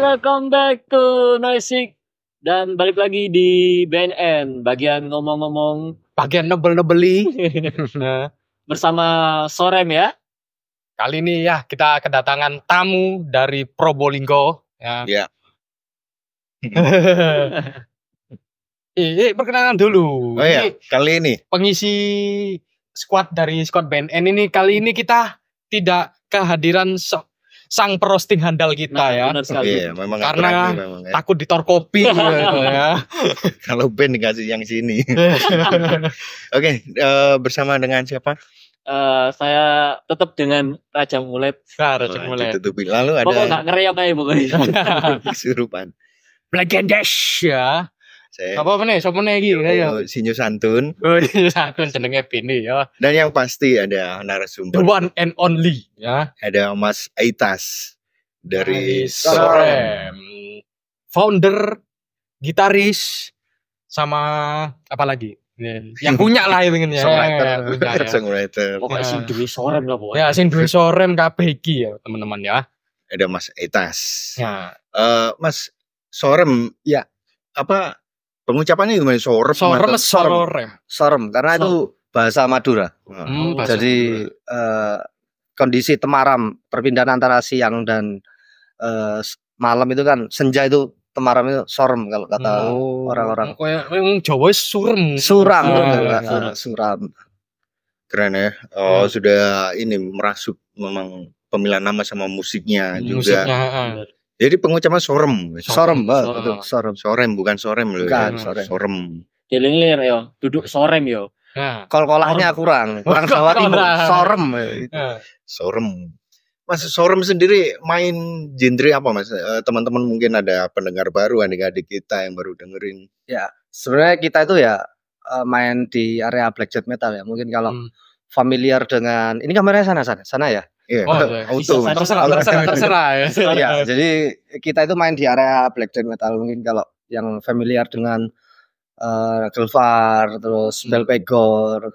welcome back to Noisik dan balik lagi di BNN bagian ngomong-ngomong bagian nebel-nebeli nah. bersama Sorem ya. Kali ini ya kita kedatangan tamu dari Probolinggo ya. Iya. eh, perkenalan dulu. Oh iya, kali ini pengisi squad dari squad BNN ini kali ini kita tidak kehadiran se sang perosting handal kita nah, ya. Benar sekali. Iya, memang Karena nih, memang, ya. takut ditor kopi gitu ya. Kalau Ben dikasih yang sini. Oke, okay, uh, eh, bersama dengan siapa? Uh, saya tetap dengan Raja Mulet. Nah, Raja oh, Mulet. Ditutupi. Lalu ada Pokoknya gak ngereok aja pokoknya. Kesurupan. Black and Dash ya. Saya Apa meneh? Sopo meneh iki? Oh, ya? Sinyo Santun. Oh, Sinyo Santun jenenge Bini ya. Dan yang pasti ada narasumber. The one and only ya. Ada Mas Aitas dari Sorem. Founder, gitaris sama apa lagi? Ya, yang punya lah ya ingin ya. Songwriter, ya, ya. songwriter. Pokoknya ya. sing duwe sorem lah pokoknya. Ya sing duwe sorem kabeh iki ya teman-teman ya. Ada Mas Etas. Ya. Uh, mas Sorem ya apa Pengucapannya gimana? Sorem. Sorem, sorem. Sorem karena itu bahasa Madura. Hmm, hmm, bahasa Jadi Madura. Uh, kondisi temaram perpindahan antara siang dan uh, malam itu kan senja itu temaram itu sorem kalau kata oh, orang-orang. Oh, kayak Jawa surem. Suram, sore, ah, ah, kan, ah. suram. suram. Keren ya. Oh, ya. sudah ini merasuk memang pemilihan nama sama musiknya, musiknya hmm, juga. Musiknya, jadi pengucapan sorem. Sorem, sorem, oh. sorem, sorem, bukan sorem loh. Bukan, ya. sorem. Sorem. Dilingir yo, duduk sorem yo. Nah. Kol-kolahnya kurang, kurang sawat Sorem. Nah. Sorem. Mas Sorem sendiri main genre apa Mas? Eh, teman-teman mungkin ada pendengar baru adik-adik kita yang baru dengerin. Ya, sebenarnya kita itu ya eh, main di area black jet metal ya. Mungkin kalau hmm. familiar dengan ini kameranya sana sana sana ya. Iya, oh, iya. auto. terserah, terserah, terserah, terserah ya. ya. jadi kita itu main di area black dan metal mungkin kalau yang familiar dengan uh, eh, Kelvar, terus hmm. Belpegor,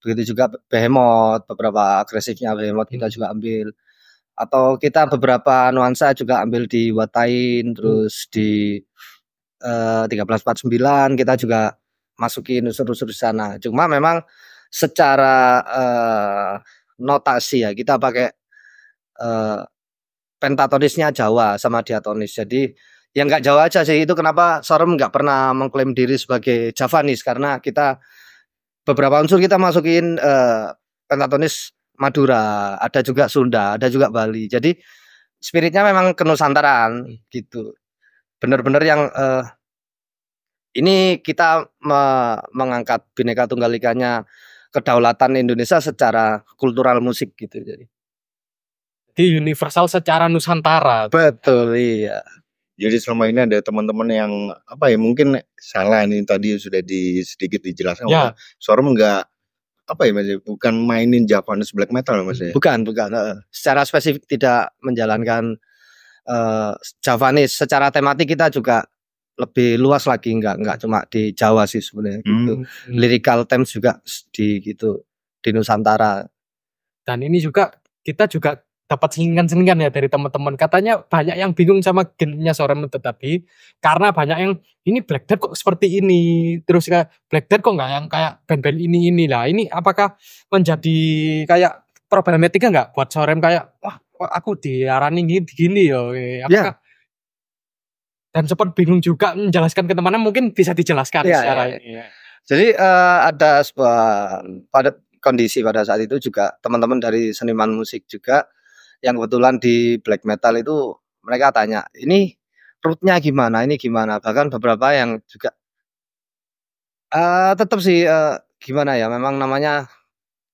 begitu juga Behemoth, beberapa agresifnya Behemoth kita hmm. juga ambil. Atau kita beberapa nuansa juga ambil di Watain, hmm. terus hmm. di eh, uh, 1349 kita juga masukin unsur-unsur sana. Cuma memang secara uh, notasi ya kita pakai uh, pentatonisnya Jawa sama diatonis jadi yang nggak Jawa aja sih itu kenapa Sorem nggak pernah mengklaim diri sebagai Javanis karena kita beberapa unsur kita masukin uh, pentatonis Madura ada juga Sunda ada juga Bali jadi spiritnya memang kenusantaraan gitu bener-bener yang uh, ini kita me mengangkat bineka tunggal ikannya kedaulatan Indonesia secara kultural musik gitu jadi. Di universal secara nusantara. Betul iya. Jadi selama ini ada teman-teman yang apa ya mungkin salah nih tadi sudah di sedikit dijelaskan. Ya. Suara enggak apa ya masih ya, bukan mainin Japanese black metal maksudnya. bukan bukan uh, secara spesifik tidak menjalankan uh, Javanese secara tematik kita juga lebih luas lagi nggak nggak cuma di Jawa sih sebenarnya gitu. Hmm. Lyrical juga di gitu di Nusantara. Dan ini juga kita juga dapat selingan-selingan ya dari teman-teman. Katanya banyak yang bingung sama genrenya seorang tetapi karena banyak yang ini Black Death kok seperti ini. Terus kayak Black Death kok nggak yang kayak band-band ini ini lah. Ini apakah menjadi kayak problematika nggak buat seorang kayak wah aku diarani gini, gini yo. Eh, ya. Apakah ya dan sempat bingung juga menjelaskan ke teman-teman mungkin bisa dijelaskan iya, iya, iya. ya, secara ya. ini. Jadi uh, ada sebuah pada kondisi pada saat itu juga teman-teman dari seniman musik juga yang kebetulan di black metal itu mereka tanya ini rootnya gimana ini gimana bahkan beberapa yang juga uh, eh, tetap sih uh, gimana ya memang namanya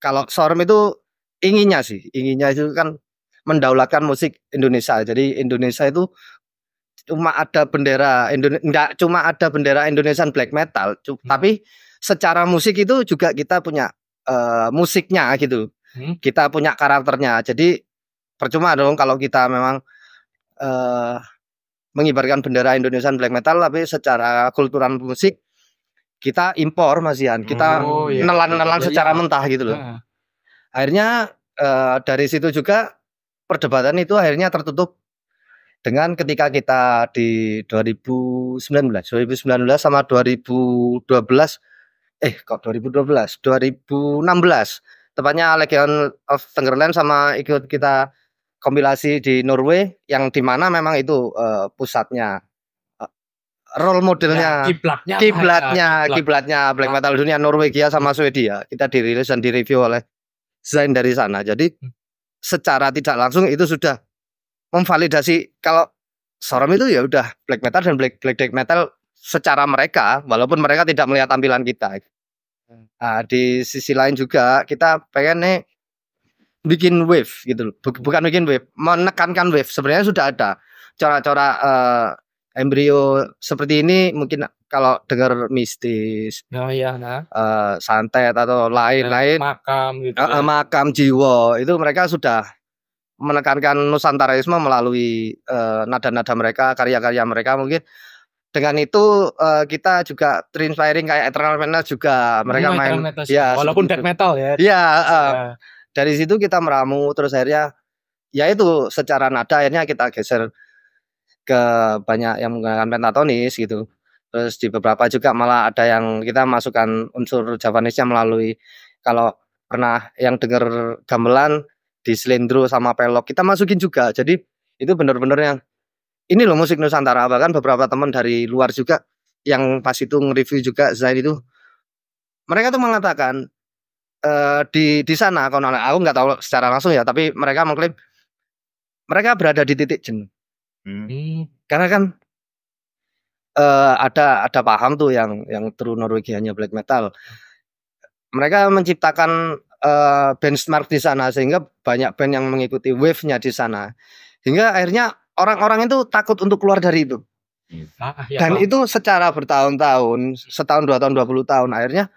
kalau sorm itu inginnya sih inginnya itu kan mendaulatkan musik Indonesia jadi Indonesia itu cuma ada bendera Indonesia enggak cuma ada bendera Indonesian black metal hmm. tapi secara musik itu juga kita punya uh, musiknya gitu. Hmm. Kita punya karakternya. Jadi percuma dong kalau kita memang uh, mengibarkan bendera Indonesian black metal tapi secara kulturan musik kita impor masihan kita oh, iya. iya. nelan-nelan iya, iya. secara iya. mentah gitu loh akhirnya uh, dari situ juga perdebatan itu akhirnya tertutup dengan ketika kita di 2019 2019 sama 2012 eh kok 2012 2016 tepatnya Legion of Tenggerland sama ikut kita kompilasi di Norway yang dimana memang itu uh, pusatnya uh, role modelnya ya, kiblatnya kiblatnya, ya, kiblatnya black metal dunia Norwegia sama Swedia kita dirilis dan direview oleh Zain dari sana jadi hmm. secara tidak langsung itu sudah memvalidasi kalau Sorom itu ya udah black metal dan black black death metal secara mereka walaupun mereka tidak melihat tampilan kita. Nah, di sisi lain juga kita pengen nih bikin wave gitu loh. Bukan bikin wave, menekankan wave. Sebenarnya sudah ada cara-cara uh, eh, embrio seperti ini mungkin kalau dengar mistis, oh, iya, nah. uh, santet atau lain-lain, makam gitu, uh, makam jiwa itu mereka sudah menekankan Nusantaraisme melalui eh, nada-nada uh, mereka, karya-karya mereka mungkin dengan itu uh, kita juga terinspiring kayak Eternal Metal juga mereka Ini main metal ya walaupun death metal ya. Iya, uh, ya. dari situ kita meramu terus akhirnya ya itu secara nada akhirnya kita geser ke banyak yang menggunakan pentatonis gitu. Terus di beberapa juga malah ada yang kita masukkan unsur Javanese melalui kalau pernah yang dengar gamelan di selendro sama pelok kita masukin juga jadi itu benar-benar yang ini loh musik Nusantara bahkan beberapa teman dari luar juga yang pas itu nge-review juga Zain itu mereka tuh mengatakan e, di di sana kalau aku nggak tahu secara langsung ya tapi mereka mengklaim mereka berada di titik jenuh hmm. karena kan e, ada ada paham tuh yang yang true Norwegianya black metal mereka menciptakan uh, benchmark di sana sehingga banyak band yang mengikuti wave-nya di sana. Hingga akhirnya orang-orang itu takut untuk keluar dari itu. Iya. Ah, iya, dan itu secara bertahun-tahun, setahun, dua tahun, dua puluh tahun, akhirnya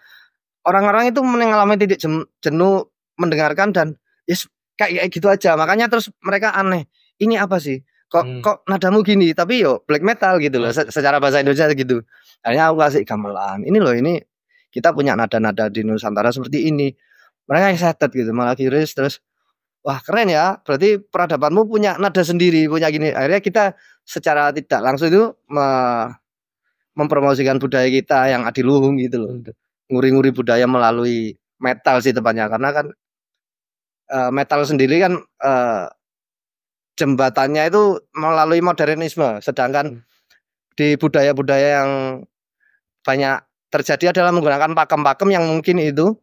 orang-orang itu mengalami titik jenuh mendengarkan dan yes, kayak gitu aja. Makanya terus mereka aneh. Ini apa sih? Kok hmm. kok nadamu gini? Tapi yo black metal gitu loh, ah. secara bahasa Indonesia gitu. Akhirnya aku kasih gamelan. Ini loh, ini kita punya nada-nada di Nusantara seperti ini mereka excited gitu malah curious terus wah keren ya berarti peradabanmu punya nada sendiri punya gini akhirnya kita secara tidak langsung itu me mempromosikan budaya kita yang adiluhung gitu loh nguri-nguri budaya melalui metal sih tepatnya karena kan uh, metal sendiri kan uh, jembatannya itu melalui modernisme sedangkan hmm. di budaya-budaya yang banyak terjadi adalah menggunakan pakem-pakem yang mungkin itu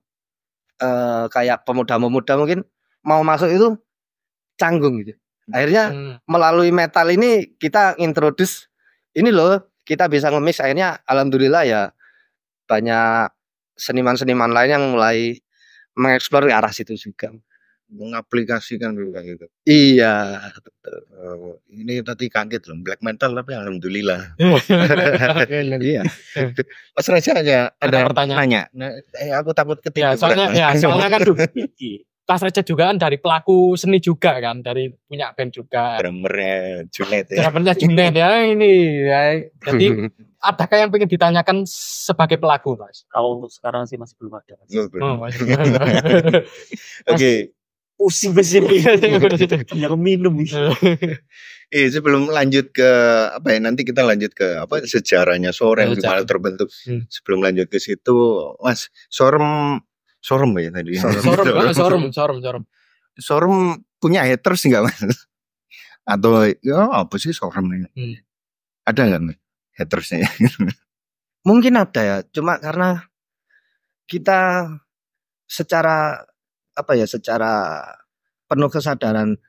Eh, kayak pemuda-pemuda mungkin mau masuk itu canggung gitu. Hmm. Akhirnya hmm. melalui metal ini kita introduce ini loh kita bisa ngemis akhirnya alhamdulillah ya banyak seniman-seniman lain yang mulai mengeksplor arah situ juga mengaplikasikan juga gitu. Iya, oh, ini tadi kaget loh, black mental tapi alhamdulillah. iya. Mas Raja ada, ada pertanyaan. Nanya. Nah, eh, aku takut ketika. Ya, soalnya, ya, soalnya kan Mas Raja juga kan dari pelaku seni juga kan, dari punya band juga. Drummernya Junet ya. Drummernya Junet ya ini. Ya. Jadi adakah yang ingin ditanyakan sebagai pelaku mas? Kalau untuk sekarang sih masih belum ada. Oh, Oke, okay pusing pusing pusing minum Iya, sebelum lanjut ke apa ya nanti kita lanjut ke apa sejarahnya Sorem gimana terbentuk. Hmm. Sebelum lanjut ke situ, Mas, Sorem Sorem ya tadi. Sorem, sorem, sorem, sorem, punya haters enggak, Mas? Atau ya apa sih Sorem ini? Hmm. Ada enggak hatersnya? Mungkin ada ya, cuma karena kita secara apa ya secara penuh kesadaran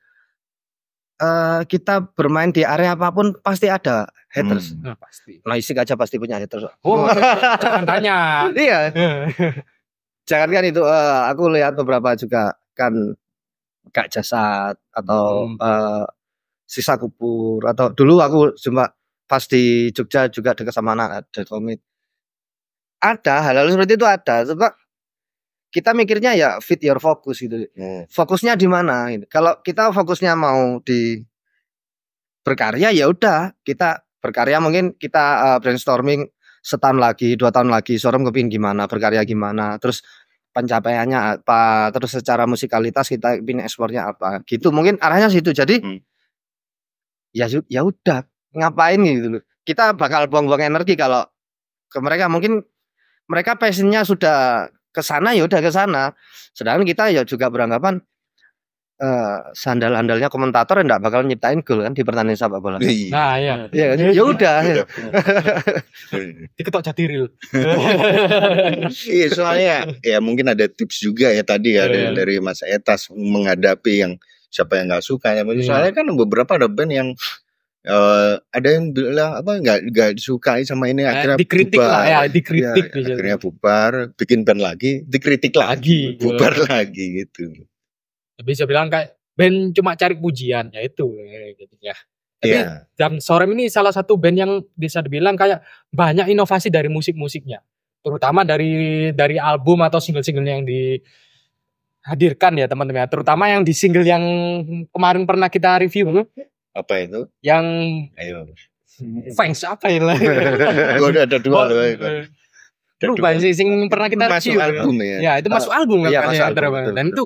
uh, kita bermain di area apapun pasti ada haters. Hmm. Nah, pasti. Noisik nah, aja pasti punya haters. Oh, oh. jangan tanya. iya. jangan kan itu uh, aku lihat beberapa juga kan kak jasad atau hmm. uh, sisa kubur atau dulu aku cuma pas di Jogja juga dekat sama anak ada komit ada hal-hal seperti itu ada sebab kita mikirnya ya fit your focus gitu. Hmm. Fokusnya di mana? Gitu. Kalau kita fokusnya mau di berkarya ya udah kita berkarya mungkin kita uh, brainstorming setahun lagi, dua tahun lagi, sorong kepingin gimana, berkarya gimana, terus pencapaiannya apa, terus secara musikalitas kita pin ekspornya apa, gitu. Mungkin arahnya situ. Jadi hmm. ya ya udah ngapain gitu loh. Kita bakal buang-buang energi kalau ke mereka mungkin mereka passionnya sudah ke sana ya udah ke sana. Sedangkan kita ya juga beranggapan uh, sandal-andalnya komentator tidak bakal nyiptain gol kan di pertandingan sepak bola. Iya. Nah, iya. Iya ya, Ya udah. Iya. Diketok jatiril. Iya, soalnya ya mungkin ada tips juga ya tadi ya dari, iya. dari Mas Etas menghadapi yang siapa yang nggak suka ya. Soalnya kan beberapa ada band yang uh, ada yang bilang apa nggak nggak disukai sama ini eh, akhirnya dikritik bubar. lah ya dikritik ya, akhirnya bubar bikin band lagi dikritik lagi, bubar gitu. lagi gitu bisa bilang kayak band cuma cari pujian ya itu ya, gitu ya tapi yeah. jam sore ini salah satu band yang bisa dibilang kayak banyak inovasi dari musik-musiknya terutama dari dari album atau single single yang di hadirkan ya teman-teman ya. terutama yang di single yang kemarin pernah kita review apa itu yang ayo fans apa ya lah udah ada dua loh Lupa sih sing pernah kita masuk review. album ya. Ya, itu masuk album kan ya, album, betul, Dan itu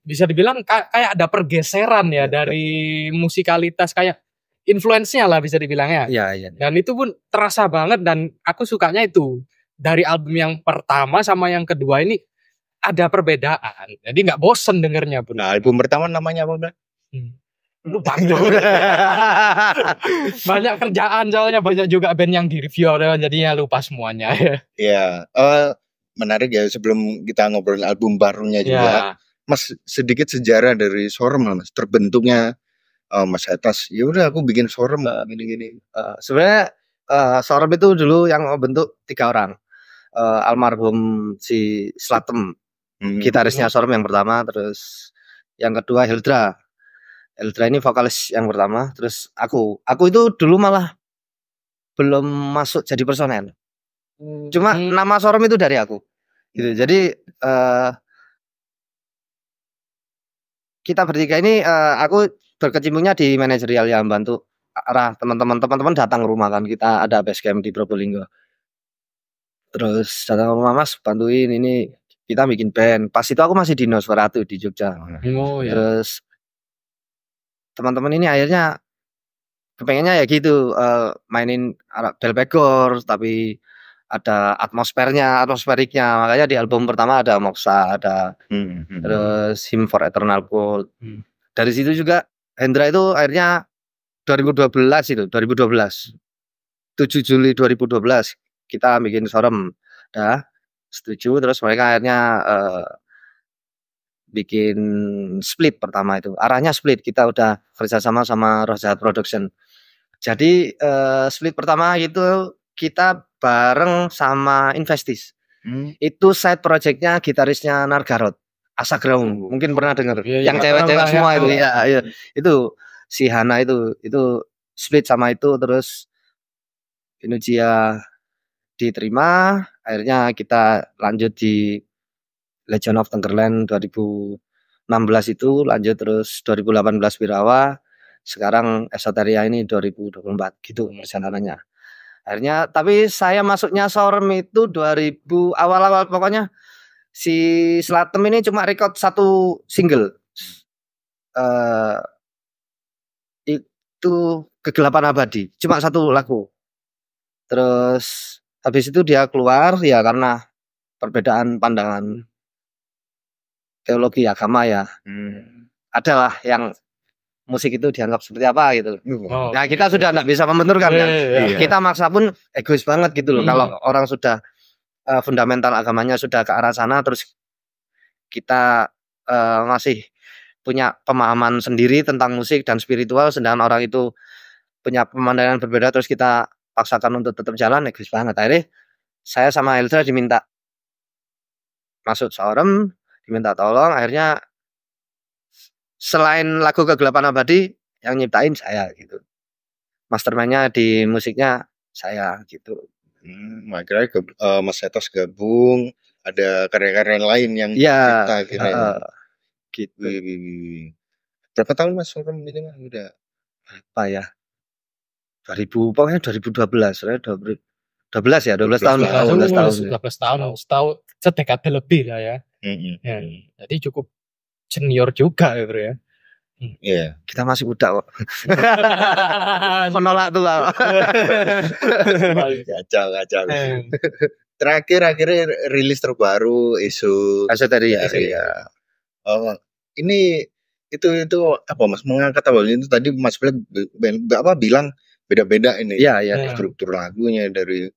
bisa dibilang kayak ada pergeseran ya dari musikalitas kayak influence-nya lah bisa dibilang ya. Iya, iya. Dan itu pun terasa banget dan aku sukanya itu dari album yang pertama sama yang kedua ini ada perbedaan. Jadi nggak bosen dengernya pun. Nah album pertama namanya apa bang? Hmm lu banyak banyak kerjaan soalnya banyak juga band yang direview orang jadinya lupa semuanya ya. Iya. Uh, menarik ya sebelum kita ngobrolin album barunya iya. juga. yeah. Mas sedikit sejarah dari Sorem Mas terbentuknya uh, Mas Atas. Ya udah aku bikin Sorem gini-gini. Eh, uh, sebenarnya uh, Sorem itu dulu yang bentuk tiga orang. Uh, almarhum si Slatem, hmm. gitarisnya Sorem yang pertama terus yang kedua Hildra Eldra ini vokalis yang pertama terus aku aku itu dulu malah belum masuk jadi personel hmm, cuma hmm. nama Sorom itu dari aku gitu hmm. jadi uh, kita bertiga ini uh, aku berkecimpungnya di manajerial yang bantu arah teman-teman teman-teman datang rumah kan kita ada base camp di Probolinggo terus datang rumah mas bantuin ini kita bikin band pas itu aku masih di Nosferatu di Jogja oh, ya. terus teman-teman ini akhirnya kepengennya ya gitu uh, mainin bel Begor tapi ada atmosfernya, atmosferiknya. Makanya di album pertama ada Moksa ada hmm, hmm, hmm. Him for Eternal Gold. Hmm. Dari situ juga Hendra itu akhirnya 2012 itu, 2012. 7 Juli 2012 kita bikin Sorem. Dah, setuju terus mereka akhirnya uh, bikin split pertama itu arahnya split kita udah kerjasama sama Rozat Production jadi uh, split pertama itu kita bareng sama Investis hmm. itu side projectnya gitarisnya Nargarot Asa hmm. mungkin pernah dengar iya, iya, ya, yang cewek-cewek semua ya, itu ya, ya itu si Hana itu itu split sama itu terus Inujia diterima akhirnya kita lanjut di Legend of Tenggerland 2016 itu lanjut terus 2018 Wirawa sekarang Esoteria ini 2024 gitu perjalanannya akhirnya tapi saya masuknya Sorm itu 2000 awal-awal pokoknya si Slatem ini cuma record satu single uh, itu kegelapan abadi cuma satu lagu terus habis itu dia keluar ya karena perbedaan pandangan teologi agama ya. Hmm. Adalah yang musik itu dianggap seperti apa gitu. Oh, nah, kita sudah tidak bisa membenturkan yeah, kan. Yeah. Iya, iya. Kita maksa pun egois banget gitu loh. Hmm. Kalau orang sudah uh, fundamental agamanya sudah ke arah sana terus kita uh, masih punya pemahaman sendiri tentang musik dan spiritual sedangkan orang itu punya pemandangan berbeda terus kita paksakan untuk tetap jalan egois banget akhirnya saya sama Eldra diminta masuk seorang diminta tolong akhirnya selain lagu kegelapan abadi yang nyiptain saya gitu mastermindnya di musiknya saya gitu hmm, akhirnya ke, uh, Mas setos gabung ada karya-karya lain yang ya, kita kira uh, gitu wih, wih, wih. berapa tahun Mas Sorum ini mah udah apa ya 2000 pokoknya 2012 saya 2012 ya 12, 12 tahun 12 ya, tahun 12 tahun setahun ya. setahun sedekat lebih lah ya Mm-hmm. jadi cukup senior juga ya bro ya. Iya, yeah, kita masih muda kok. Menolak tuh lah. kacau, kacau. Eh. Terakhir akhirnya rilis terbaru isu Asal tadi ya. Iya. ya. Oh, ini itu itu apa mas mengangkat apa itu tadi mas Philip apa bilang beda-beda ini ya, ya. struktur lagunya dari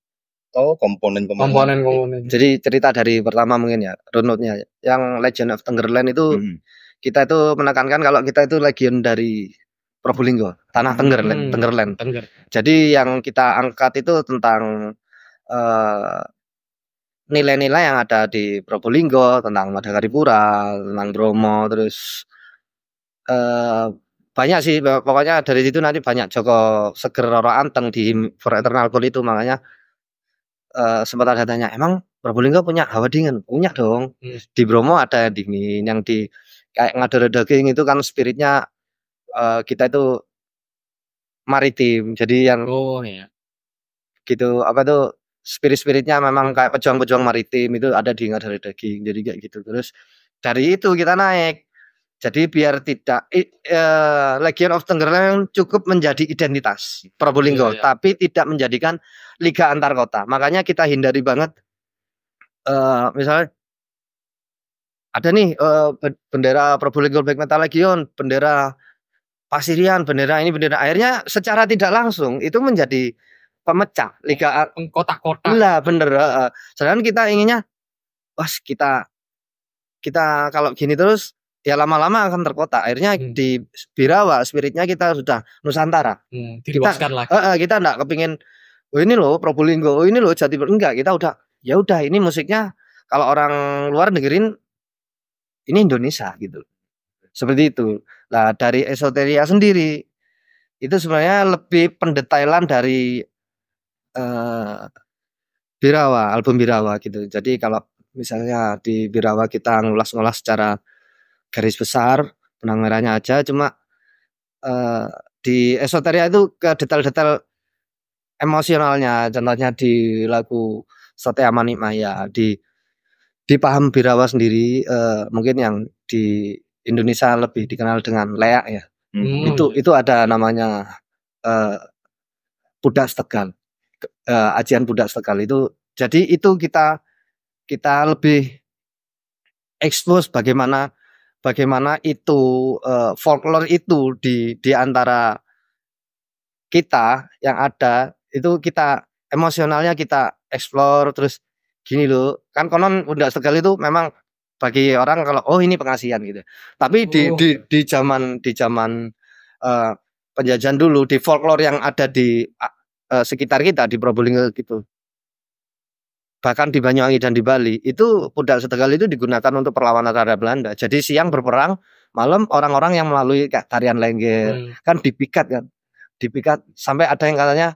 atau komponen-komponen. Komponen-komponen. Jadi cerita dari pertama mungkin ya, runutnya. Yang Legend of Tenggerland itu hmm. kita itu menekankan kalau kita itu legion dari Probolinggo, tanah Tenggerland, hmm. Tenggerland. Tengger. Jadi yang kita angkat itu tentang nilai eh, nilai-nilai yang ada di Probolinggo tentang Madagaripura, tentang Bromo, terus uh, banyak sih pokoknya dari situ nanti banyak Joko Seger Roro Anteng di For Eternal Gold itu makanya uh, sempat ada tanya emang Probolinggo punya hawa dingin punya dong hmm. di Bromo ada yang dingin yang di kayak ngadore daging itu kan spiritnya uh, kita itu maritim jadi yang oh iya gitu apa tuh spirit-spiritnya memang kayak pejuang-pejuang maritim itu ada di ngadore daging jadi kayak gitu terus dari itu kita naik jadi biar tidak uh, Legion of Tenggerang cukup menjadi identitas Probolinggo, iya, iya. tapi tidak menjadikan liga antar kota. Makanya kita hindari banget. Uh, misalnya ada nih uh, bendera Probolinggo Black Metal Legion, bendera Pasirian, bendera ini bendera airnya secara tidak langsung itu menjadi pemecah liga kota-kota. Lah iya, bener. Uh, sedangkan kita inginnya, wah kita kita kalau gini terus ya lama-lama akan terkotak. Akhirnya hmm. di Birawa spiritnya kita sudah Nusantara. Hmm, kita lagi. Uh, kita enggak kepingin oh ini loh Probolinggo, oh ini loh jadi enggak, kita udah ya udah ini musiknya kalau orang luar dengerin ini Indonesia gitu. Seperti itu. lah dari esoteria sendiri itu sebenarnya lebih pendetailan dari uh, Birawa, album Birawa gitu. Jadi kalau misalnya di Birawa kita ngulas-ngulas secara garis besar benang aja cuma uh, di esoteria itu ke detail-detail emosionalnya contohnya di lagu Satya Mani Maya di di paham birawa sendiri uh, mungkin yang di Indonesia lebih dikenal dengan leak ya hmm. itu itu ada namanya uh, budak uh, ajian budak Setegal itu jadi itu kita kita lebih expose bagaimana bagaimana itu uh, folklore itu di di antara kita yang ada itu kita emosionalnya kita explore terus gini loh kan konon udah segal itu memang bagi orang kalau oh ini pengasihan gitu tapi di oh, di iya. di zaman di zaman uh, penjajahan dulu di folklore yang ada di uh, sekitar kita di Probolinggo gitu bahkan di Banyuwangi dan di Bali itu pudal setegal itu digunakan untuk perlawanan terhadap Belanda. Jadi siang berperang, malam orang-orang yang melalui tarian lengger hmm. kan dipikat kan, dipikat sampai ada yang katanya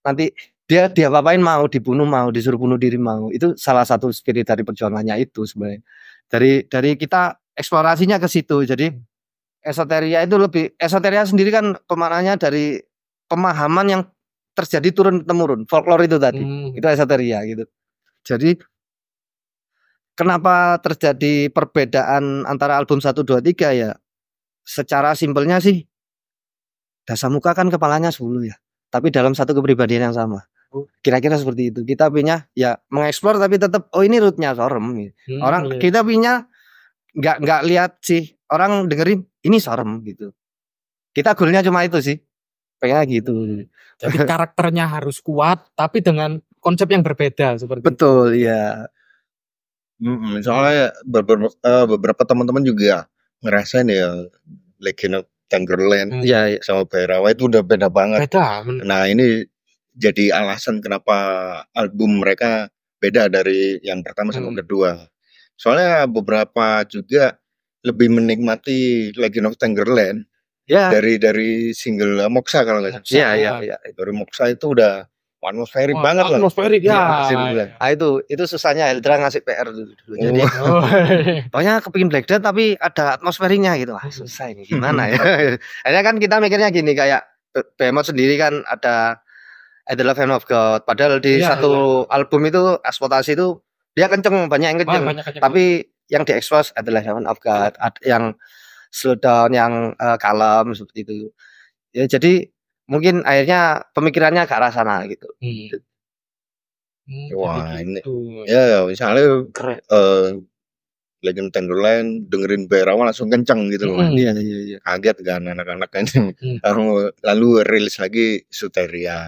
nanti dia dia apain mau dibunuh mau disuruh bunuh diri mau itu salah satu spirit dari perjuangannya itu sebenarnya dari dari kita eksplorasinya ke situ jadi esoteria itu lebih esoteria sendiri kan pemananya dari pemahaman yang terjadi turun temurun folklore itu tadi hmm. itu esoteria gitu jadi kenapa terjadi perbedaan antara album 1 2 3 ya? Secara simpelnya sih dasar muka kan kepalanya 10 ya, tapi dalam satu kepribadian yang sama. Oh. Kira-kira seperti itu. Kita punya ya mengeksplor tapi tetap oh ini rootnya sorem. Gitu. Hmm, Orang iya. kita punya nggak nggak lihat sih. Orang dengerin ini sorem gitu. Kita goalnya cuma itu sih pengen gitu. Jadi karakternya harus kuat, tapi dengan konsep yang berbeda seperti betul itu. ya misalnya soalnya beberapa, eh, beberapa teman-teman juga ngerasain ya Legend of Tangerland hmm. ya sama Bayrawa itu udah beda banget beda nah ini jadi alasan kenapa album mereka beda dari yang pertama sama hmm. kedua soalnya beberapa juga lebih menikmati Legend of Tangerland ya. dari dari single Moksa kalau nggak salah. ya ya ya. Dari Moksa itu udah atmosferik banget loh. Atmosferik iya, ya. Ah itu itu susahnya Eldra ngasih PR dulu. dulu. Jadi oh. pokoknya kepingin Black Death tapi ada atmosferiknya gitu. lah. susah ini gimana ya. Akhirnya kan kita mikirnya gini kayak Behemoth sendiri kan ada adalah fan of God. Padahal di ya, satu ya. album itu eksploitasi itu dia kenceng banyak yang kenceng. Banyak, banyak tapi yang diekspos adalah fan of God, yang slow yang uh, kalem seperti itu. Ya jadi mungkin akhirnya pemikirannya ke arah sana gitu. Iya. Hmm. Hmm, Wah gitu. ini, iya. ya, ya misalnya Keren. Uh, Legend Tenderland dengerin Berawa langsung kencang gitu loh. Hmm. Iya, iya, iya. Kaget kan anak-anak kan. Hmm. Lalu rilis lagi Suteria.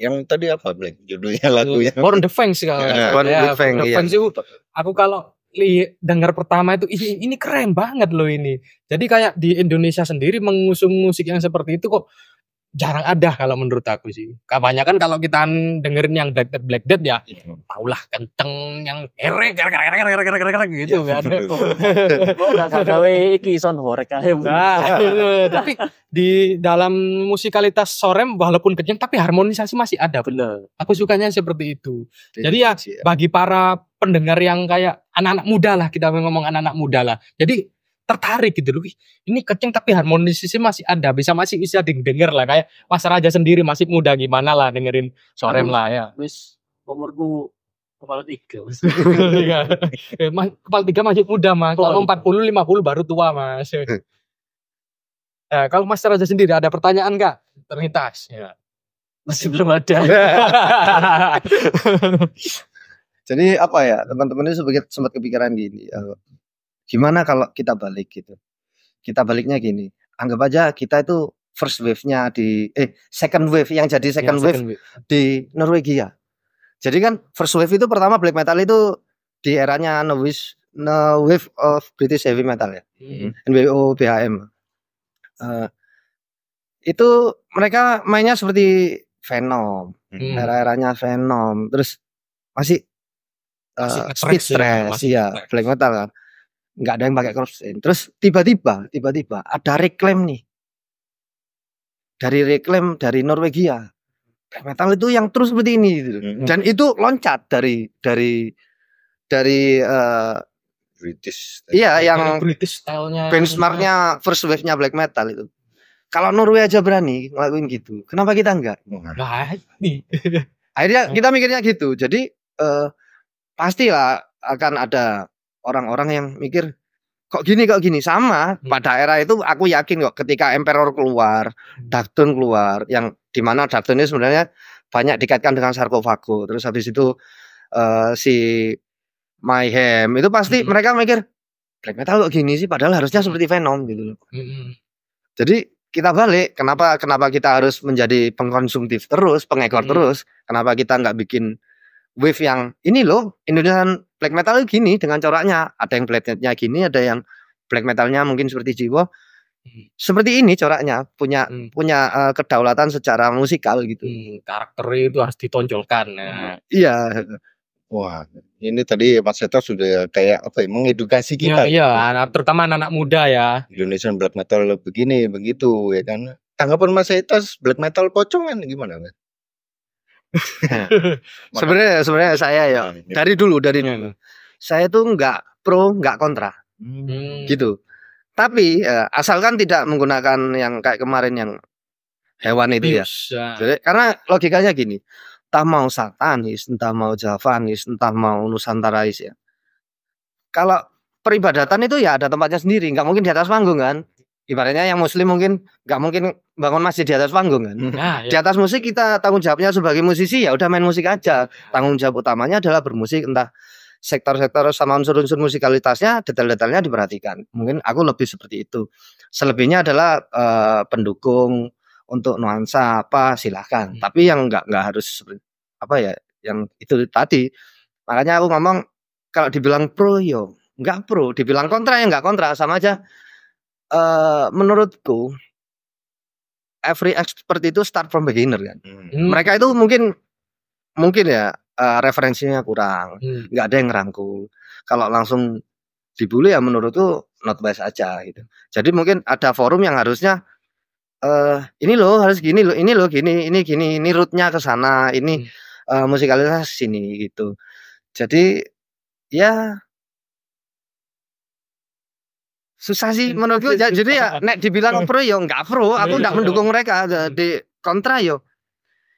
Yang tadi apa Black? Judulnya lagunya. Born the Fangs kalau. Iya, ya, Born the Fangs. aku kalau dengar pertama itu ini, ini keren banget loh ini. Jadi kayak di Indonesia sendiri mengusung musik yang seperti itu kok jarang ada kalau menurut aku sih. Kebanyakan kalau kita dengerin yang Black Dead Black Dead ya, iya. taulah kenteng yang kere kere kere kere kere kere kere gitu iya, kan. iki son horek nah, tapi di dalam musikalitas Sorem walaupun kenceng tapi harmonisasi masih ada. Benar. Aku sukanya seperti itu. Iya, Jadi ya bagi para pendengar yang kayak anak-anak muda lah kita ngomong anak-anak muda lah jadi tertarik gitu loh ini kecing tapi harmonisasi masih ada bisa masih bisa denger lah kayak Mas Raja sendiri masih muda gimana lah dengerin sorem lah ya wis umurku kepala tiga mas iya. eh, kepala tiga masih muda mas kalau empat puluh lima puluh baru tua mas nah, kalau Mas Raja sendiri ada pertanyaan nggak terlintas ya masih belum ada Jadi apa ya teman-teman itu sempat, sempat kepikiran gini, uh, gimana kalau kita balik gitu? Kita baliknya gini, anggap aja kita itu first wave-nya di eh second wave yang jadi second, yang wave, second wave di Norwegia. Jadi kan first wave itu pertama black metal itu di eranya no wish no wave of British heavy metal ya, hmm. NWO BHM. Uh, eh, itu mereka mainnya seperti Venom, hmm. era-eranya Venom. Terus masih Eh, speed stress ya, black metal kan nggak ada yang pakai cross. terus tiba-tiba tiba-tiba ada reklam nih dari reklam dari Norwegia black metal itu yang terus seperti ini gitu. Mm-hmm. dan itu loncat dari dari dari uh, British iya yang British stylenya benchmarknya first wave-nya black metal itu kalau Norwegia aja berani ngelakuin gitu, kenapa kita enggak? Nah, akhirnya kita mikirnya gitu. Jadi uh, pastilah akan ada orang-orang yang mikir kok gini kok gini sama hmm. pada era itu aku yakin kok ketika emperor keluar hmm. Dakton keluar yang dimana Dakton ini sebenarnya banyak dikaitkan dengan sarkofago terus habis itu uh, si Mayhem itu pasti hmm. mereka mikir black metal kok gini sih padahal harusnya hmm. seperti Venom gitu loh hmm. jadi kita balik kenapa kenapa kita harus menjadi pengkonsumtif terus pengekor hmm. terus kenapa kita nggak bikin wave yang ini loh Indonesian black metal gini dengan coraknya ada yang black metalnya gini ada yang black metalnya mungkin seperti Jiwo hmm. seperti ini coraknya punya hmm. punya uh, kedaulatan secara musikal gitu hmm, karakter itu harus ditonjolkan ya. iya wah ini tadi Mas Seto sudah kayak apa ya mengedukasi kita iya, iya anak, terutama anak, anak muda ya Indonesian black metal begini begitu ya kan tanggapan Mas Seto black metal pocongan gimana Mas sebenarnya sebenarnya saya ya dari dulu dari dulu saya tuh nggak pro nggak kontra hmm. gitu tapi ya, asalkan tidak menggunakan yang kayak kemarin yang hewan itu ya Jadi, karena logikanya gini entah mau satanis entah mau javanis entah mau nusantarais ya kalau peribadatan itu ya ada tempatnya sendiri nggak mungkin di atas panggung kan ibaratnya yang muslim mungkin nggak mungkin bangun masjid di atas panggung kan. Nah, ya. Di iya. atas musik kita tanggung jawabnya sebagai musisi ya udah main musik aja. Tanggung jawab utamanya adalah bermusik entah sektor-sektor sama unsur-unsur musikalitasnya detail-detailnya diperhatikan. Mungkin aku lebih seperti itu. Selebihnya adalah uh, pendukung untuk nuansa apa silahkan. Hmm. Tapi yang nggak nggak harus apa ya yang itu tadi. Makanya aku ngomong kalau dibilang pro yo ya nggak pro, dibilang kontra ya nggak kontra sama aja uh, menurutku every expert itu start from beginner kan. Hmm. Mereka itu mungkin mungkin ya uh, referensinya kurang, hmm. nggak hmm. ada yang ngerangkul. Kalau langsung dibully ya menurutku not bias aja gitu. Jadi mungkin ada forum yang harusnya uh, ini loh harus gini loh, ini loh gini, ini gini, ini rootnya ke sana, ini hmm. uh, musikalitas sini gitu. Jadi ya susah sih menurutku jadi ya nek dibilang pro yo ya enggak pro aku enggak iya, iya. mendukung mereka iya. di kontra yo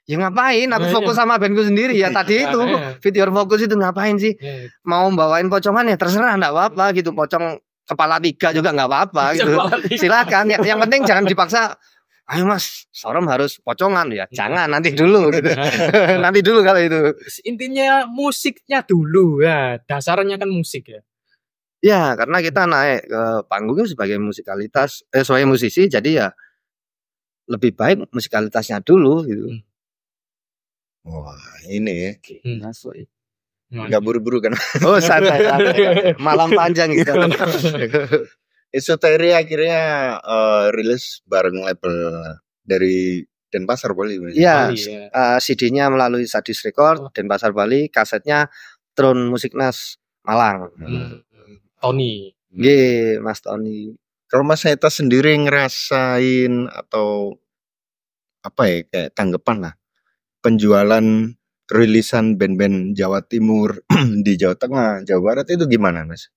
ya. ya ngapain aku fokus sama bandku sendiri ya tadi itu video fokus itu ngapain sih mau bawain pocongan ya terserah nggak apa-apa gitu pocong kepala tiga juga enggak apa-apa gitu silakan yang, yang penting jangan dipaksa ayo mas sorem harus pocongan ya jangan nanti dulu gitu nanti dulu kalau itu intinya musiknya dulu ya dasarnya kan musik ya Ya, karena kita naik ke panggung sebagai musikalitas, eh, sebagai musisi, jadi ya lebih baik musikalitasnya dulu gitu. Hmm. Wah, ini ya. Enggak hmm. buru-buru kan? Oh, santai, santai. Malam panjang gitu. Esoteri akhirnya uh, rilis bareng label dari Denpasar Bali. Iya, oh, ya. uh, eh, CD-nya melalui Sadis Record, oh. Denpasar Bali, kasetnya Tron Musiknas Malang. Hmm. Tony. G, Mas Tony. Kalau Mas Neta sendiri ngerasain atau apa ya kayak tanggapan lah penjualan rilisan band-band Jawa Timur di Jawa Tengah, Jawa Barat itu gimana, Mas?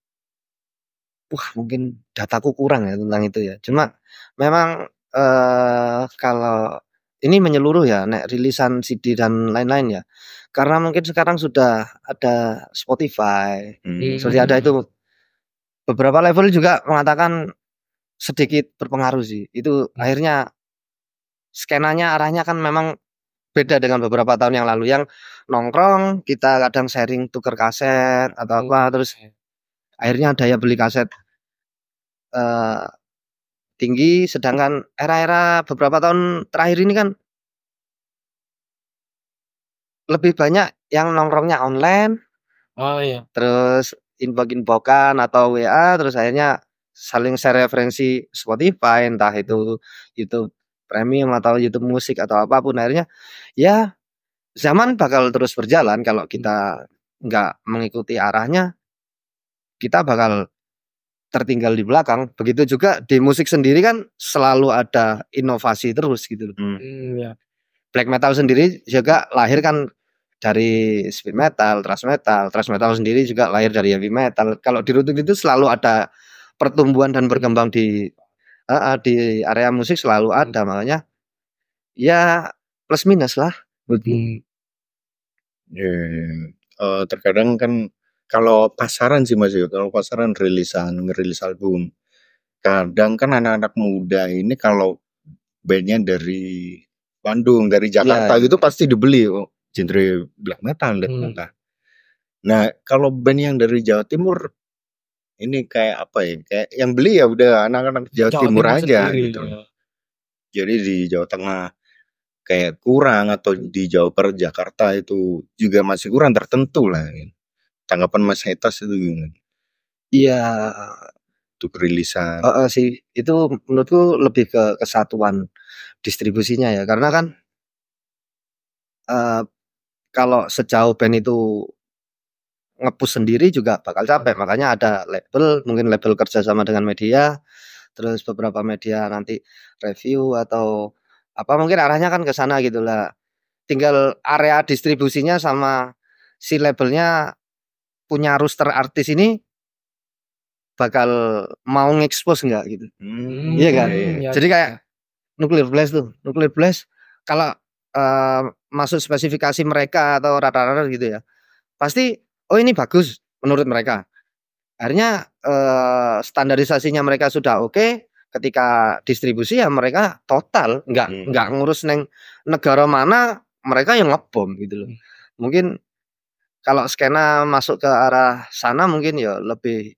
Wah, mungkin dataku kurang ya tentang itu ya. Cuma memang eh kalau ini menyeluruh ya, nek rilisan CD dan lain-lain ya. Karena mungkin sekarang sudah ada Spotify, hmm. sudah ada itu beberapa level juga mengatakan sedikit berpengaruh sih. Itu hmm. akhirnya skenanya arahnya kan memang beda dengan beberapa tahun yang lalu yang nongkrong kita kadang sharing tuker kaset atau apa hmm. terus akhirnya daya beli kaset uh, tinggi sedangkan era-era beberapa tahun terakhir ini kan lebih banyak yang nongkrongnya online oh iya terus info-infokan atau WA terus akhirnya saling share referensi Spotify entah itu YouTube Premium atau YouTube Musik atau apapun akhirnya ya zaman bakal terus berjalan kalau kita nggak mengikuti arahnya kita bakal tertinggal di belakang begitu juga di musik sendiri kan selalu ada inovasi terus gitu loh. Hmm, hmm ya. Black metal sendiri juga lahir kan dari speed metal, thrash metal, thrash metal sendiri juga lahir dari heavy metal. Kalau di rutin itu selalu ada pertumbuhan dan berkembang di uh, uh, di area musik selalu ada makanya ya plus minus lah. Hmm. Yeah. Iya, iya, iya. Uh, terkadang kan kalau pasaran sih Mas Yud, ya. kalau pasaran rilisan, ngerilis album. Kadang kan anak-anak muda ini kalau bandnya dari Bandung, dari Jakarta yeah. gitu pasti dibeli genre black metal dan hmm. metal. Nah kalau band yang dari Jawa Timur ini kayak apa ya kayak yang beli ya udah anak-anak Jawa, Jawa Timur, Timur aja sendiri, gitu. Ya. Jadi di Jawa Tengah kayak kurang atau di Jawa per Jakarta itu juga masih kurang tertentu lah. Tanggapan Mas Hetas itu gimana? Iya Itu rilisan. Uh, uh, sih itu menurutku lebih ke kesatuan distribusinya ya karena kan uh, kalau sejauh band itu ngepus sendiri juga bakal capek. Hmm. Makanya ada label, mungkin label kerjasama dengan media, terus beberapa media nanti review atau apa mungkin arahnya kan ke sana gitulah. Tinggal area distribusinya sama si labelnya punya roster artis ini bakal mau ngekspos nggak gitu. Hmm, iya kan? Iya. iya. Jadi kayak iya. nuklir Blast tuh, nuklir Blast kalau uh, masuk spesifikasi mereka atau rata-rata gitu ya pasti oh ini bagus menurut mereka akhirnya eh, standarisasinya mereka sudah oke okay, ketika distribusi ya mereka total nggak hmm. nggak ngurus neng negara mana mereka yang ngebom gitu loh hmm. mungkin kalau skena masuk ke arah sana mungkin ya lebih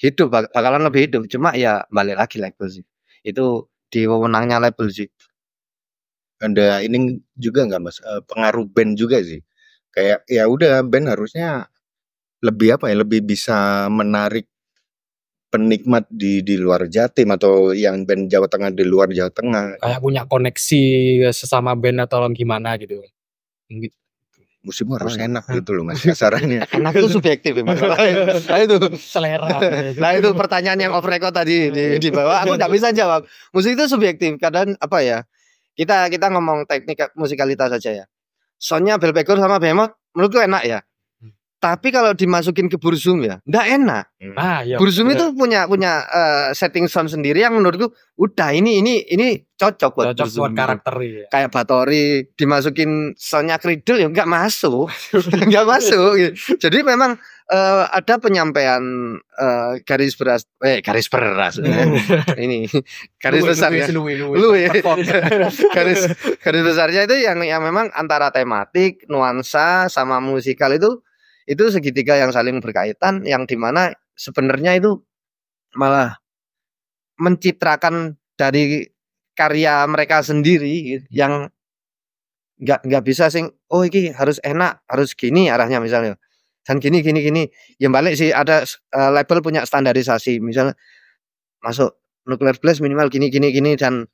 hidup bakalan lebih hidup cuma ya balik lagi label sih itu di wewenangnya label sih ada ini juga nggak Mas, eh, pengaruh band juga sih. Kayak ya udah band harusnya lebih apa ya, lebih bisa menarik penikmat di di luar Jatim atau yang band Jawa Tengah di luar Jawa Tengah. Kayak punya koneksi sesama band atau gimana gitu. Mungkin harus oh, ya? enak gitu loh Mas ya, sarannya Enak itu subjektif ya Mas. Nah itu selera. nah itu pertanyaan yang off record tadi di, di bawah aku nggak bisa jawab. Musik itu subjektif kadang apa ya? Kita kita ngomong teknik musikalitas saja ya. Soundnya Belpegor sama bemot menurutku enak ya. Tapi kalau dimasukin ke Burzum ya, ndak enak. Nah, ya, Burzum itu punya punya uh, setting sound sendiri yang menurutku udah ini ini ini cocok buat cocok Burzum. buat gitu. karakter ya. Kayak Batori dimasukin soundnya Kridel ya nggak masuk, nggak masuk. Gitu. Jadi memang uh, ada penyampaian uh, garis beras eh garis beras ini garis besar ya luwe, garis garis besarnya itu yang yang memang antara tematik nuansa sama musikal itu itu segitiga yang saling berkaitan yang dimana sebenarnya itu malah mencitrakan dari karya mereka sendiri yang nggak nggak bisa sing oh iki harus enak harus gini arahnya misalnya dan gini gini gini yang balik sih ada uh, label punya standarisasi misalnya masuk nuclear blast minimal gini gini gini dan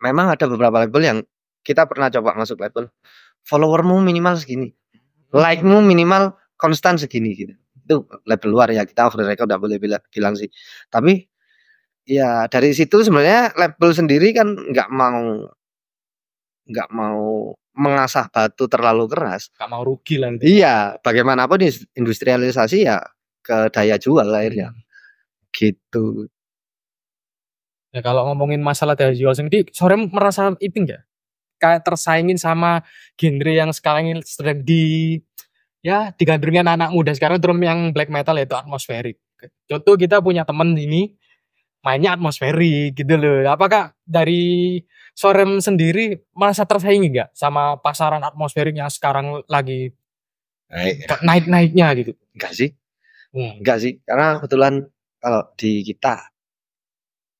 memang ada beberapa label yang kita pernah coba masuk label followermu minimal segini like-mu minimal konstan segini gitu itu level luar ya kita over the record nggak boleh bilang, bilang sih tapi ya dari situ sebenarnya level sendiri kan nggak mau nggak mau mengasah batu terlalu keras nggak mau rugi nanti. iya bagaimanapun industrialisasi ya ke daya jual akhirnya hmm. gitu ya kalau ngomongin masalah daya jual sendiri sore merasa itu enggak? kayak tersaingin sama genre yang sekarang ini sedang di ya digandrungi anak, anak muda sekarang drum yang black metal yaitu atmosferik. Contoh kita punya temen ini mainnya atmosferik gitu loh. Apakah dari Sorem sendiri merasa tersaingi nggak sama pasaran atmosferik yang sekarang lagi naik naik naiknya gitu? Enggak sih, hmm. enggak sih. Karena kebetulan kalau di kita,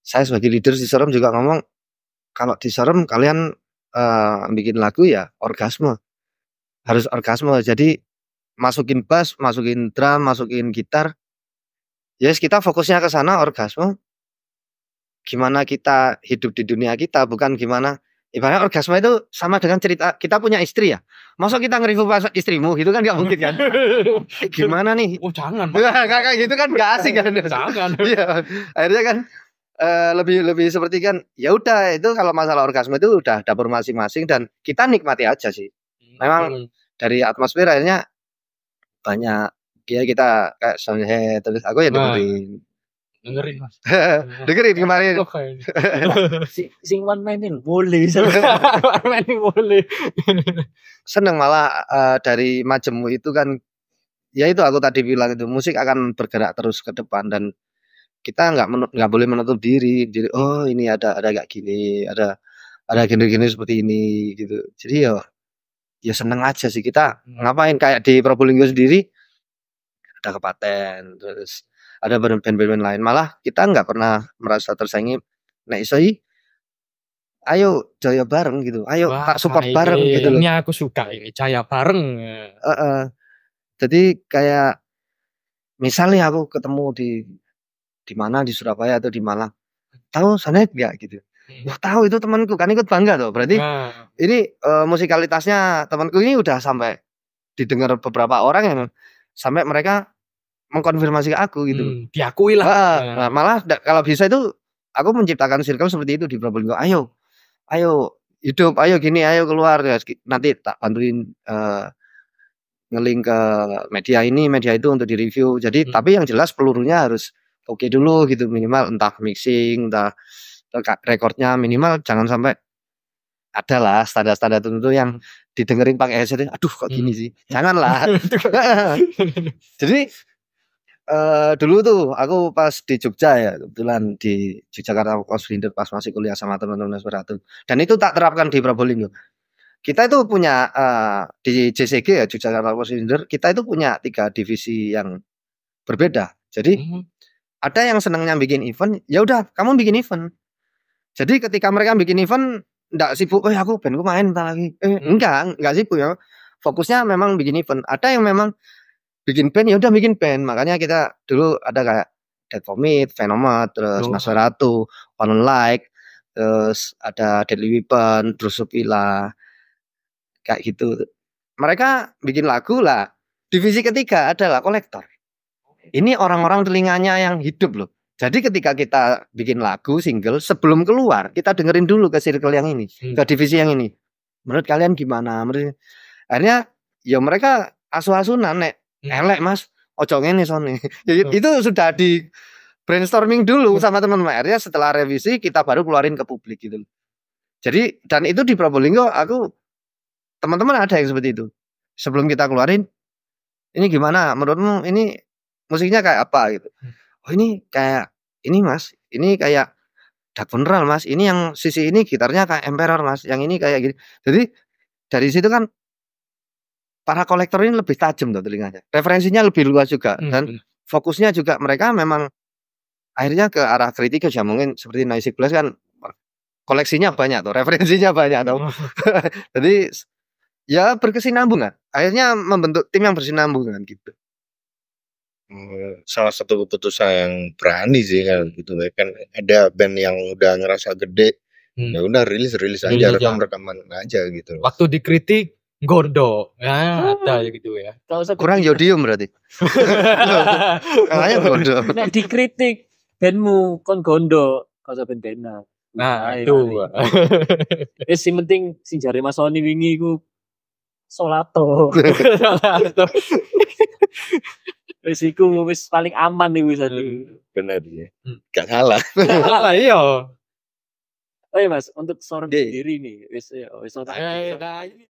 saya sebagai leader di Sorem juga ngomong kalau di Sorem kalian uh, bikin lagu ya orgasme harus orgasme jadi masukin bass masukin drum masukin gitar yes ya kita fokusnya ke sana orgasme gimana kita hidup di dunia kita bukan gimana ibaratnya orgasme itu sama dengan cerita kita punya istri ya masa kita nge-review istrimu gitu kan gak mungkin kan gimana nih oh jangan kakak gitu kan gak asik kan jangan iya akhirnya kan Eh, lebih lebih seperti kan ya udah itu kalau masalah orgasme itu udah dapur masing-masing dan kita nikmati aja sih. Hmm, Memang hmm. dari atmosfer akhirnya banyak ya kita kayak soundhead terus aku ya dengerin. Nah, dengerin mas. dengerin kemarin. Gitu. sing, one man boleh boleh. one man boleh. Seneng malah uh, dari majemu itu kan ya itu aku tadi bilang itu musik akan bergerak terus ke depan dan kita nggak nggak boleh menutup diri jadi oh ini ada ada gak gini ada ada gini-gini seperti ini gitu jadi ya ya seneng aja sih kita hmm. ngapain kayak di Probolinggo sendiri ada kepaten terus ada band-band lain malah kita nggak pernah merasa tersaingi nah isoi ayo jaya bareng gitu ayo Wah, tak support bareng gitu loh ini aku suka ini jaya bareng uh, uh, jadi kayak misalnya aku ketemu di di mana di Surabaya atau di Malang tahu Sanet nggak ya, gitu hmm. Wah tahu itu temanku kan ikut bangga tuh berarti nah. ini e, musikalitasnya temanku ini udah sampai didengar beberapa orang yang sampai mereka mengkonfirmasi ke aku gitu hmm, diakui lah ah. nah, malah kalau bisa itu aku menciptakan circle seperti itu di Probolinggo ayo ayo hidup ayo gini ayo keluar ya nanti tak bantuin uh, eh, ngeling ke media ini media itu untuk direview jadi hmm. tapi yang jelas pelurunya harus oke okay dulu gitu minimal entah mixing entah rekornya minimal jangan sampai ada lah standar-standar tertentu yang didengerin pakai headset aduh kok gini hmm. sih janganlah jadi uh, dulu tuh aku pas di Jogja ya kebetulan di Yogyakarta kos pas masih kuliah sama teman-teman Inspirator dan itu tak terapkan di Probolinggo kita itu punya uh, di JCG ya Yogyakarta kos kita itu punya tiga divisi yang berbeda jadi mm -hmm ada yang senangnya bikin event ya udah kamu bikin event jadi ketika mereka bikin event ndak sibuk eh aku bandku main entar lagi eh hmm. enggak enggak sibuk ya fokusnya memang bikin event ada yang memang bikin pen, ya udah bikin pen. makanya kita dulu ada kayak Dead Vomit, Venoma, terus oh. Maseratu, One Like, terus ada Deadly Weapon, terus Supila, kayak gitu. Mereka bikin lagu lah. Divisi ketiga adalah kolektor. Ini orang-orang telinganya yang hidup loh. Jadi ketika kita bikin lagu single sebelum keluar kita dengerin dulu ke circle yang ini, hmm. ke divisi yang ini. Menurut kalian gimana? Menurut akhirnya ya mereka asu-asunan nanek, hmm. elek Mas, ojo ngene sone. Ya, ya, itu sudah di brainstorming dulu sama teman-teman akhirnya setelah revisi kita baru keluarin ke publik gitu. Jadi dan itu di Probolinggo aku teman-teman ada yang seperti itu. Sebelum kita keluarin ini gimana menurutmu ini musiknya kayak apa gitu hmm. oh ini kayak ini mas ini kayak dark funeral mas ini yang sisi ini gitarnya kayak emperor mas yang ini kayak gini jadi dari situ kan para kolektor ini lebih tajam tuh telinganya referensinya lebih luas juga hmm, dan fokusnya juga mereka memang akhirnya ke arah kritikus ya mungkin seperti Noisy Plus kan koleksinya banyak tuh referensinya banyak tuh oh. jadi ya berkesinambungan akhirnya membentuk tim yang bersinambungan gitu salah satu keputusan yang berani sih kan gitu kan ada band yang udah ngerasa gede, hmm. ya udah rilis-rilis aja, rekam-rekaman aja gitu Waktu dikritik gordo, nah ya, ada gitu ya. usah Kurang berarti? Nah gordo nah, dikritik bandmu kon gondok, kau bandnya nah. Nah, nah itu. eh si penting si jare Mas Sony wingi ku solato solato Resiko wis paling aman nih bisa dulu. Benar ya. Gak salah. Gak salah iya. Oh iya mas, untuk seorang diri nih, wis iya, wis otak. ini